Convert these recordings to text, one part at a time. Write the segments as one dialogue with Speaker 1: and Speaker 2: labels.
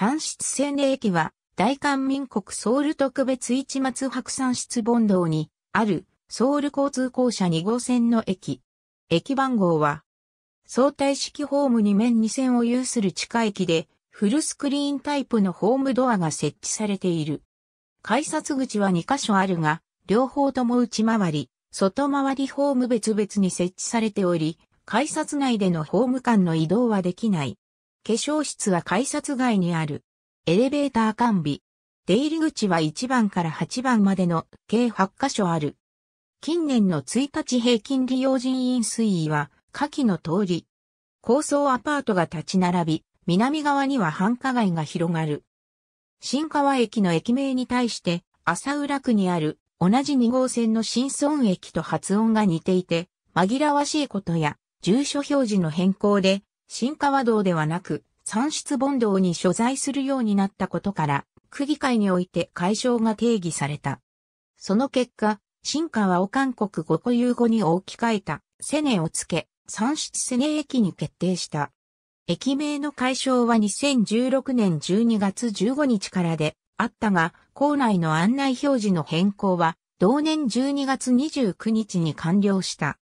Speaker 1: 産出青年駅は、大韓民国ソウル特別市松白産出本堂に、ある、ソウル交通公社2号線の駅。駅番号は、相対式ホーム2面2線を有する地下駅で、フルスクリーンタイプのホームドアが設置されている。改札口は2カ所あるが、両方とも内回り、外回りホーム別々に設置されており、改札内でのホーム間の移動はできない。化粧室は改札外にある。エレベーター完備。出入り口は1番から8番までの計8カ所ある。近年の1日平均利用人員推移は下記の通り。高層アパートが立ち並び、南側には繁華街が広がる。新川駅の駅名に対して、浅浦区にある同じ2号線の新村駅と発音が似ていて、紛らわしいことや、住所表示の変更で新川道ではなく、三出本道に所在するようになったことから、区議会において解消が定義された。その結果、新川を韓国語固有語に置き換えた、セネをつけ、三出セネ駅に決定した。駅名の解消は2016年12月15日からであったが、校内の案内表示の変更は、同年12月29日に完了した。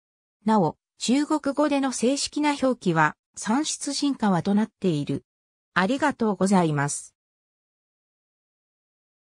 Speaker 1: なお、中国語での正式な表記は、産出進化はとなっている。ありがとうございます。